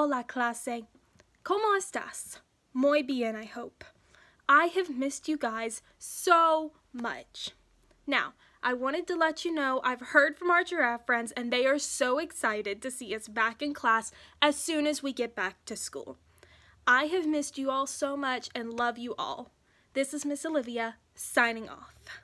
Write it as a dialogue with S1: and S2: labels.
S1: Hola clase. ¿Cómo estás? Muy bien, I hope. I have missed you guys so much. Now, I wanted to let you know I've heard from our giraffe friends and they are so excited to see us back in class as soon as we get back to school. I have missed you all so much and love you all. This is Miss Olivia signing off.